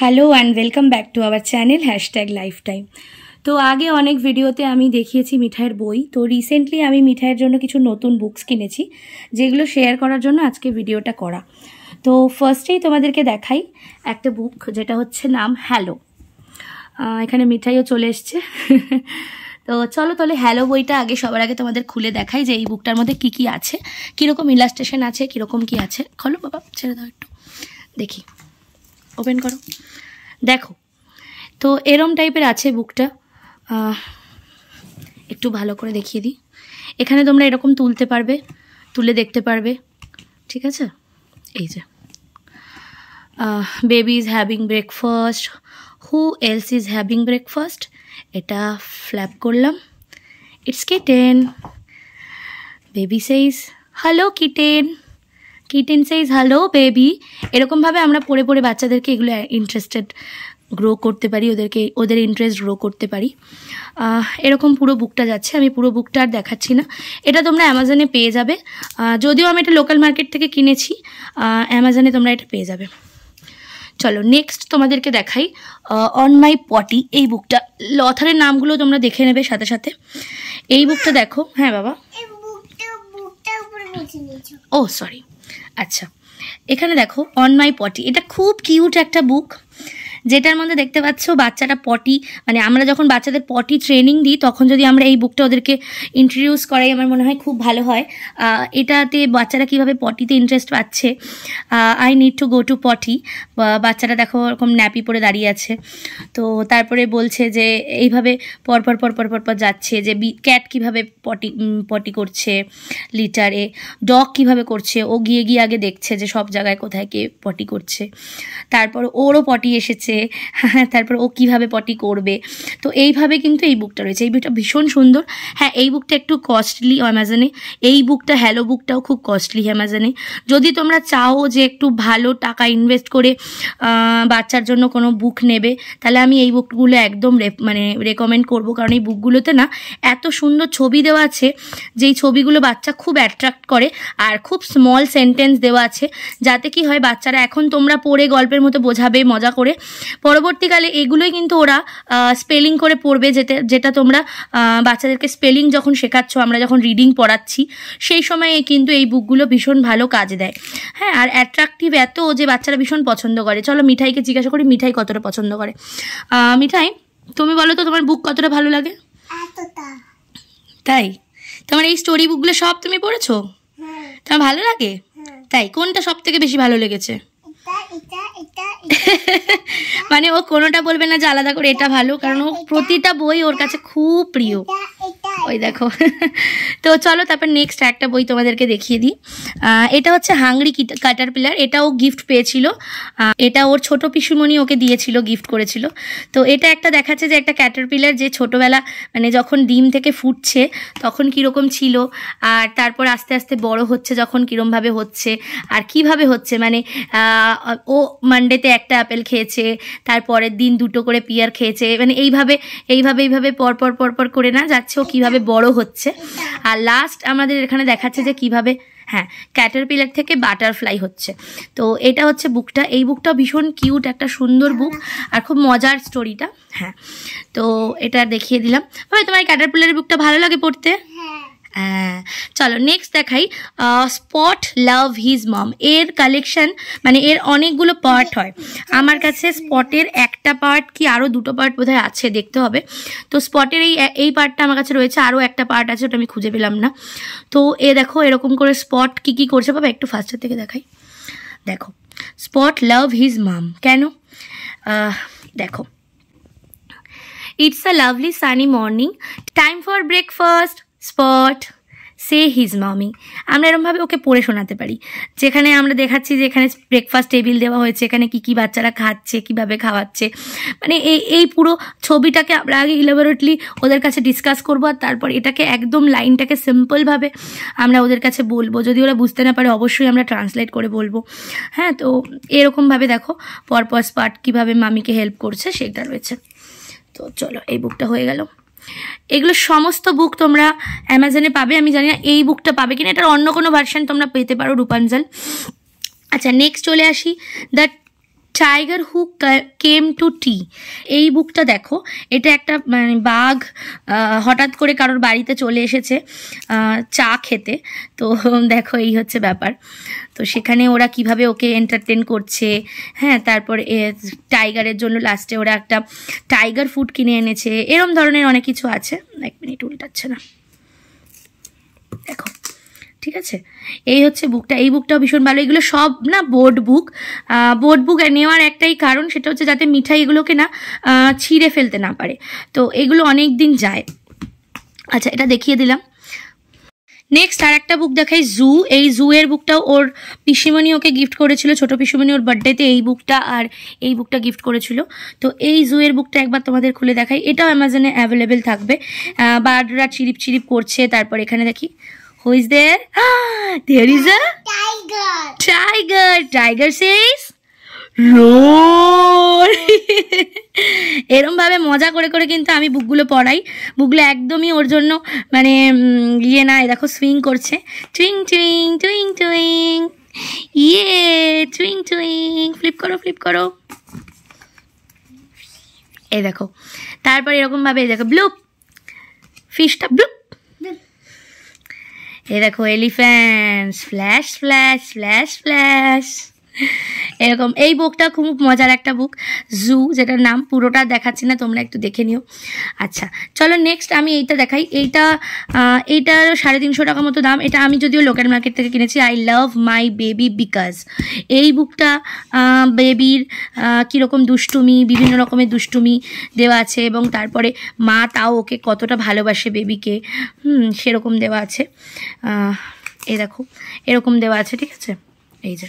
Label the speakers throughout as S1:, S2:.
S1: Hello and welcome back to our channel hashtag life time তো আগে অনেক ভিডিওতে আমি দেখিয়েছি মিঠাইয়ের বই তো রিসেন্টলি আমি মিঠাইয়ের জন্য কিছু নতুন বুকস কিনেছি যেগুলো শেয়ার করার জন্য আজকে ভিডিওটা করা তো ফার্স্টেই তোমাদেরকে দেখাই একটা বুক যেটা হচ্ছে নাম হ্যালো এখানে মিঠাইও চলে এসছে তো চলো তাহলে হ্যালো বইটা আগে সবার আগে তোমাদের খুলে দেখাই যে এই বুকটার মধ্যে কি কি আছে কীরকম ইলাস্ট্রেশন আছে কীরকম কি আছে খোলো বাবা ছেড়ে দাও একটু দেখি ওপেন করো দেখো তো এরম টাইপের আছে বুকটা একটু ভালো করে দেখিয়ে দিই এখানে তোমরা এরকম তুলতে পারবে তুলে দেখতে পারবে ঠিক আছে এই যে baby is having breakfast who else is having breakfast এটা ফ্ল্যাপ করলাম it's kitten baby says hello kitten kitten says hello baby এরকমভাবে আমরা পড়ে পড়ে বাচ্চাদেরকে এগুলো ইন্টারেস্টেড গ্রো করতে পারি ওদেরকে ওদের ইন্টারেস্ট গ্রো করতে পারি এরকম পুরো বুকটা যাচ্ছে আমি পুরো বুকটা আর দেখাচ্ছি না এটা তোমরা অ্যামাজনে পেয়ে যাবে যদিও আমি এটা লোকাল মার্কেট থেকে কিনেছি অ্যামাজনে তোমরা এটা পেয়ে যাবে চলো নেক্সট তোমাদেরকে দেখাই অন মাই পটি এই বুকটা লথারের নামগুলো তোমরা দেখে নেবে সাথে সাথে এই বুকটা দেখো হ্যাঁ বাবা ও সরি আচ্ছা এখানে দেখো অন মাই পটি এটা খুব কিউট একটা বুক যেটার মধ্যে দেখতে পাচ্ছ বাচ্চাটা পটি মানে আমরা যখন বাচ্চাদের পটি ট্রেনিং দিই তখন যদি আমরা এই বুকটা ওদেরকে ইন্ট্রোডিউস করাই আমার মনে হয় খুব ভালো হয় এটাতে বাচ্চারা কিভাবে পটিতে ইন্টারেস্ট পাচ্ছে I need to go to potty বাচ্চাটা দেখো ওরকম ন্যাপি পরে দাঁড়িয়ে আছে তো তারপরে বলছে যে এইভাবে পরপর পরপর পরপর যাচ্ছে যে ক্যাট কিভাবে পটি পটি করছে লিটারে ডগ কিভাবে করছে ও গিয়ে গিয়ে আগে দেখছে যে সব জায়গায় কোথায় কে পটি করছে তারপর ওরও পটি এসেছে হ্যাঁ, হ্যাঁ তারপর ও কিভাবে পটি করবে তো এইভাবে কিন্তু এই বুকটা রয়েছে এই বুকটা ভীষণ সুন্দর হ্যাঁ এই বুকটা একটু কস্টলি অ্যামাজনে এই বুকটা হ্যালো বুকটাও খুব কস্টলি অ্যামাজনে যদি তোমরা চাও যে একটু ভালো টাকা ইনভেস্ট করে বাচ্চার জন্য কোনো বুক নেবে তাহলে আমি এই বুকগুলো একদম মানে রেকমেন্ড করব কারণ এই বুকগুলোতে না এত সুন্দর ছবি দেওয়া আছে যেই ছবিগুলো বাচ্চা খুব অ্যাট্রাক্ট করে আর খুব স্মল সেন্টেন্স দেওয়া আছে যাতে কি হয় বাচ্চারা এখন তোমরা পড়ে গল্পের মতো বোঝাবে মজা করে পরবর্তীকালে এগুলোই কিন্তু ওরা স্পেলিং করে পড়বে যেটা যেটা তোমরা বাচ্চাদেরকে স্পেলিং যখন শেখাচ্ছ আমরা যখন রিডিং পড়াচ্ছি সেই সময় কিন্তু এই বুকগুলো ভীষণ ভালো কাজ দেয় হ্যাঁ আর অ্যাট্রাকটিভ এত যে বাচ্চারা ভীষণ পছন্দ করে চলো মিঠাইকে জিজ্ঞাসা করি মিঠাই কতটা পছন্দ করে মিঠাই তুমি বলো তো তোমার বুক কতটা ভালো লাগে তাই তোমার এই স্টোরি বুকগুলো সব তুমি পড়েছো হ্যাঁ। তোমার ভালো লাগে হ্যাঁ। তাই কোনটা সব থেকে বেশি ভালো লেগেছে মানে ও কোনোটা বলবে না যে আলাদা করে এটা ভালো কারণ ও প্রতিটা বই ওর কাছে খুব প্রিয় ওই দেখো তো চলো তারপর নেক্সট একটা বই তোমাদেরকে দেখিয়ে দিই এটা হচ্ছে হাংরি কাটার পিলার এটাও গিফট পেয়েছিল এটা ওর ছোট পিসুমণি ওকে দিয়েছিল গিফট করেছিল তো এটা একটা দেখাচ্ছে যে একটা ক্যাটার পিলার যে ছোটোবেলা মানে যখন ডিম থেকে ফুটছে তখন কীরকম ছিল আর তারপর আস্তে আস্তে বড় হচ্ছে যখন কীরমভাবে হচ্ছে আর কিভাবে হচ্ছে মানে ও মানডেতে একটা আপেল খেয়েছে তারপরের দিন দুটো করে পিয়ার খেয়েছে মানে এইভাবে এইভাবে এইভাবে পরপর পরপর করে না যাচ্ছে ও কীভাবে কিভাবে বড় হচ্ছে আর লাস্ট আমাদের এখানে দেখাচ্ছে যে কিভাবে হ্যাঁ ক্যাটারপিলার থেকে বাটারফ্লাই হচ্ছে তো এটা হচ্ছে বুকটা এই বুকটা ভীষণ কিউট একটা সুন্দর বুক আর খুব মজার স্টোরিটা হ্যাঁ তো এটা দেখিয়ে দিলাম ভাই তোমার ক্যাটারপিলারের বুকটা ভালো লাগে পড়তে হ্যাঁ হ্যাঁ, চলো নেক্সট দেখাই স্পট লাভ হিজ মম এর কালেকশন মানে এর অনেকগুলো পার্ট হয় আমার কাছে স্পটের একটা পার্ট কি আরও দুটো পার্ট বোধহয় আছে দেখতে হবে তো স্পটের এই এই পার্টটা আমার কাছে রয়েছে আরও একটা পার্ট আছে ওটা আমি খুঁজে পেলাম না তো এ দেখো এরকম করে স্পট কি কি করছে বাবা একটু ফার্স্টের থেকে দেখাই দেখো spot love his mum can দেখো it's a lovely sunny morning time for breakfast Spot says his mummy আমরা এরমভাবে ওকে পড়ে শোনাতে পারি যেখানে আমরা দেখাচ্ছি যে এখানে ব্রেকফাস্ট টেবিল দেওয়া হয়েছে এখানে কি কি বাচ্চারা খাচ্ছে কিভাবে খাওয়াচ্ছে মানে এই এই পুরো ছবিটাকে আমরা আগে ইলেবরেটলি ওদের কাছে ডিসকাস করব আর তারপর এটাকে একদম লাইনটাকে সিম্পলভাবে আমরা ওদের কাছে বলবো যদি ওরা বুঝতে না পারে অবশ্যই আমরা ট্রান্সলেট করে বলবো হ্যাঁ তো এরকমভাবে দেখো পরপর স্পার্ট কীভাবে মামিকে হেল্প করছে সেটা রয়েছে তো চলো এই বুকটা হয়ে গেল এগুলো সমস্ত বুক তোমরা অ্যামাজনে পাবে আমি জানি না এই বুকটা পাবে কিনা এটার অন্য কোনো ভার্সান তোমরা পেতে পারো রূপাঞ্জল আচ্ছা নেক্সট চলে আসি the tiger who came to tea এই বুকটা দেখো এটা একটা মানে বাঘ হঠাৎ করে কারোর বাড়িতে চলে এসেছে চা খেতে তো দেখো এই হচ্ছে ব্যাপার তো সেখানে ওরা কিভাবে ওকে এন্টারটেন করছে হ্যাঁ তারপর টাইগারের জন্য লাস্টে ওরা একটা টাইগার ফুড কিনে এনেছে এরম ধরনের অনেক কিছু আছে এক মিনিট উল্টাচ্ছে না ঠিক আছে এই হচ্ছে বুকটা এই বুকটাও ভীষণ ভালো এগুলো সব না বোর্ড বুক বোর্ড বুক নেওয়ার একটাই কারণ সেটা হচ্ছে যাতে মিঠাই এগুলোকে না ছিঁড়ে ফেলতে না পারে তো এগুলো অনেক দিন যায় আচ্ছা এটা দেখিয়ে দিলাম নেক্সট আর একটা বুক দেখাই জু এই জু এর বুকটাও ওর পিসিমণি ওকে গিফট করেছিল ছোট পিসিমণি ওর বার্থডেতে এই বুকটা আর এই বুকটা গিফট করেছিল তো এই জু এর বুকটা একবার তোমাদের খুলে দেখাই এটাও অ্যামাজনে অ্যাভেলেবেল থাকবে বার্ডরা চিরিপ চিরিপ করছে তারপর এখানে দেখি Who is there? there is a tiger. Tiger. Tiger says, roar. এরমভাবে মজা করে করে কিন্তু আমি বুকগুলো পড়াই বুকগুলো একদমই ওর জন্য মানে ইয়ে না দেখো সুইং করছে টুইং টুইং টুইং টুইং ইয়ে টুইং টুইং ফ্লিপ করো ফ্লিপ করো এই দেখো তারপর এরকমভাবে দেখো ব্লুপ ফিশটা ব্লুপ ये देखो elephants flash flash flash flash এরকম এই বুকটা খুব মজার একটা বুক জু যেটার নাম পুরোটা দেখাচ্ছি না তোমরা একটু দেখে নিও আচ্ছা চলো নেক্সট আমি এইটা দেখাই এইটা এইটার সাড়ে তিনশো টাকা মতো দাম এটা আমি যদিও লোকাল মার্কেট থেকে কিনেছি আই লাভ মাই বেবি বিকাজ এই বুকটা বেবির কীরকম দুষ্টুমি বিভিন্ন রকমের দুষ্টুমি দেওয়া আছে এবং তারপরে মা তাও ওকে কতটা ভালোবাসে বেবিকে হুম সেরকম দেওয়া আছে এ দেখো এরকম দেওয়া আছে ঠিক আছে এই যে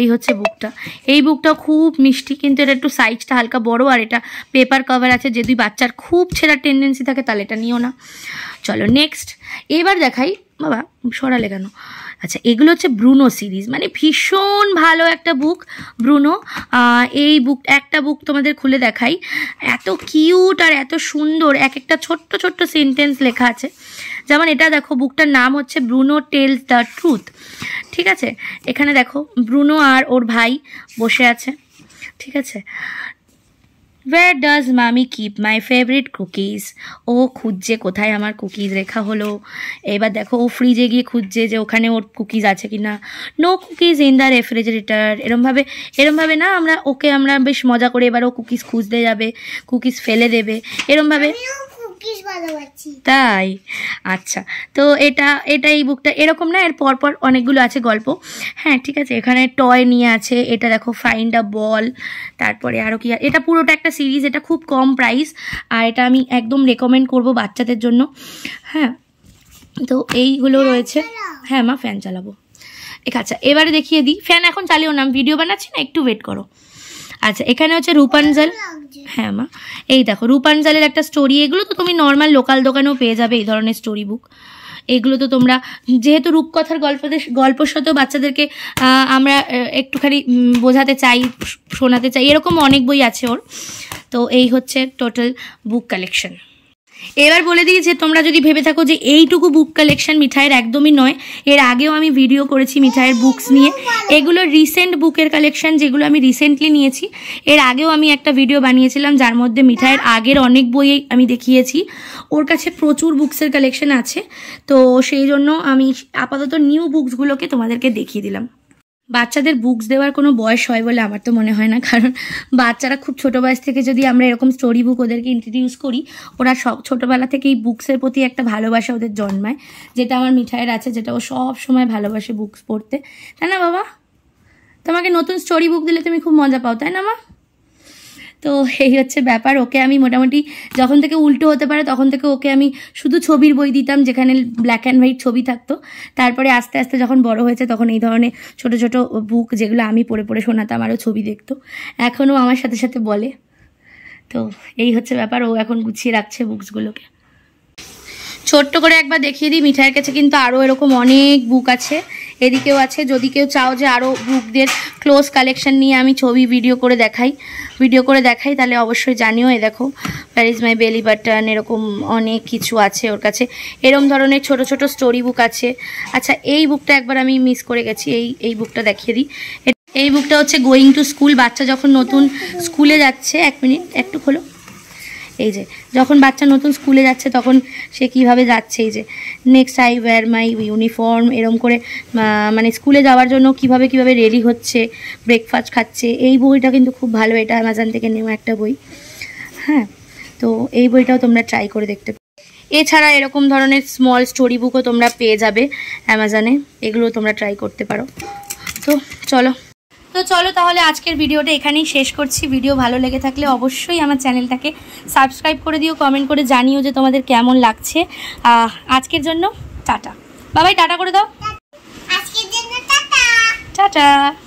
S1: এই হচ্ছে বুকটা এই বুকটা খুব মিষ্টি কিন্তু এটা একটু সাইজটা হালকা বড় আর এটা পেপার কভার আছে যদি বাচ্চার খুব ছেঁড়া টেন্ডেন্সি থাকে তাহলে এটা নিও না চলো নেক্সট এবার দেখাই বাবা সরালে কেন আচ্ছা এগুলো হচ্ছে ব্রুনো সিরিজ মানে ভীষণ ভালো একটা বুক ব্রুনো এই বুক একটা বুক তোমাদের খুলে দেখাই এত কিউট আর এত সুন্দর এক একটা ছোট্ট ছোট্ট সেন্টেন্স লেখা আছে যেমন এটা দেখো বুকটার নাম হচ্ছে ব্রুনো টেল দ্য ট্রুথ ঠিক আছে এখানে দেখো ব্রুনো আর ওর ভাই বসে আছে ঠিক আছে where does mummy keep my favourite cookies ও খুঁজছে কোথায় আমার কুকিজ রেখা হলো এবার দেখো ও ফ্রিজে গিয়ে খুঁজছে যে ওখানে ওর কুকিজ আছে কি না no cookies in the refrigerator এরমভাবে এরমভাবে না আমরা ওকে আমরা বেশ মজা করে এবার ও কুকিজ খুঁজতে যাবে কুকিজ ফেলে দেবে এরমভাবে তাই আচ্ছা তো এটা এটা এই বুকটা এরকম না এর পরপর অনেকগুলো আছে গল্প হ্যাঁ ঠিক আছে এখানে টয় নিয়ে আছে এটা দেখো ফাইন্ড আ বল তারপরে আরও কি এটা পুরোটা একটা সিরিজ এটা খুব কম প্রাইস আর এটা আমি একদম রেকমেন্ড করব বাচ্চাদের জন্য হ্যাঁ তো এইগুলো রয়েছে হ্যাঁ মা ফ্যান চালাবো আচ্ছা এবারে দেখিয়ে দিই ফ্যান এখন চালিও না ভিডিও বানাচ্ছি না একটু ওয়েট করো আচ্ছা এখানে হচ্ছে রূপাঞ্জল হ্যাঁ মা এই দেখো রূপাঞ্জলের একটা স্টোরি এগুলো তো তুমি নর্মাল লোকাল দোকানেও পেয়ে যাবে এই ধরনের স্টোরি বুক এগুলো তো তোমরা যেহেতু রূপকথার গল্পদের গল্প সত্ত্বেও বাচ্চাদেরকে আমরা একটুখানি বোঝাতে চাই শোনাতে চাই এরকম অনেক বই আছে ওর তো এই হচ্ছে টোটাল বুক কালেকশন এবার বলে দিই যে তোমরা যদি ভেবে থাকো যে এইটুকু বুক কালেকশন মিঠাইয়ের একদমই নয় এর আগেও আমি ভিডিও করেছি মিঠাইয়ের বুকস নিয়ে এগুলো রিসেন্ট বুকের কালেকশন যেগুলো আমি রিসেন্টলি নিয়েছি এর আগেও আমি একটা ভিডিও বানিয়েছিলাম যার মধ্যে মিঠাইয়ের আগের অনেক বই আমি দেখিয়েছি ওর কাছে প্রচুর বুকসের কালেকশন আছে তো সেই জন্য আমি আপাতত নিউ বুকসগুলোকে তোমাদেরকে দেখিয়ে দিলাম বাচ্চাদের বুকস দেওয়ার কোনো বয়স হয় বলে আমার তো মনে হয় না কারণ বাচ্চারা খুব ছোটো বয়স থেকে যদি আমরা এরকম স্টোরি বুক ওদেরকে ইন্ট্রোডিউস করি ওরা সব ছোটোবেলা থেকে এই বুকসের প্রতি একটা ভালোবাসা ওদের জন্মায় যেটা আমার মিঠাইয়ের আছে যেটা ও সব সময় ভালোবাসে বুকস পড়তে তাই না বাবা তোমাকে নতুন স্টোরি বুক দিলে তুমি খুব মজা পাও তাই না মা তো এই হচ্ছে ব্যাপার ওকে আমি মোটামুটি যখন থেকে উল্টো হতে পারে তখন থেকে ওকে আমি শুধু ছবির বই দিতাম যেখানে ব্ল্যাক অ্যান্ড হোয়াইট ছবি থাকতো তারপরে আস্তে আস্তে যখন বড় হয়েছে তখন এই ধরনের ছোট ছোট বুক যেগুলো আমি পড়ে পড়ে শোনাতাম আরও ছবি দেখতো এখনও আমার সাথে সাথে বলে তো এই হচ্ছে ব্যাপার ও এখন গুছিয়ে রাখছে বুকসগুলোকে ছোট্ট করে একবার দেখিয়ে দিই মিঠাইয়ের কাছে কিন্তু আরও এরকম অনেক বুক আছে এদিকেও আছে যদি কেউ চাও যে আরও বুকদের ক্লোজ কালেকশন নিয়ে আমি ছবি ভিডিও করে দেখাই ভিডিও করে দেখাই তাহলে অবশ্যই জানিও এ দেখো that is my belly button এরকম অনেক কিছু আছে ওর কাছে এরম ধরনের ছোট ছোট স্টোরি বুক আছে আচ্ছা এই বুকটা একবার আমি মিস করে গেছি এই এই বুকটা দেখিয়ে দিই এই বুকটা হচ্ছে গোয়িং টু স্কুল বাচ্চা যখন নতুন স্কুলে যাচ্ছে এক মিনিট একটু খোলো এই যে যখন বাচ্চা নতুন স্কুলে যাচ্ছে তখন সে কিভাবে যাচ্ছে এই যে next I wear my uniform এরম করে মানে স্কুলে যাওয়ার জন্য কিভাবে কিভাবে রেডি হচ্ছে ব্রেকফাস্ট খাচ্ছে এই বইটা কিন্তু খুব ভালো এটা অ্যামাজন থেকে নেওয়া একটা বই হ্যাঁ তো এই বইটাও তোমরা ট্রাই করে দেখতে এছাড়া এরকম ধরনের স্মল স্টোরি বুকও তোমরা পেয়ে যাবে অ্যামাজনে এগুলো তোমরা ট্রাই করতে পারো তো চলো তো চলো তাহলে আজকের ভিডিওটা এখানেই শেষ করছি ভিডিও ভালো লেগে থাকলে অবশ্যই আমার চ্যানেলটাকে সাবস্ক্রাইব করে দিও কমেন্ট করে জানিও যে তোমাদের কেমন লাগছে আজকের জন্য টাটা বাবাই টাটা করে দাও টাটা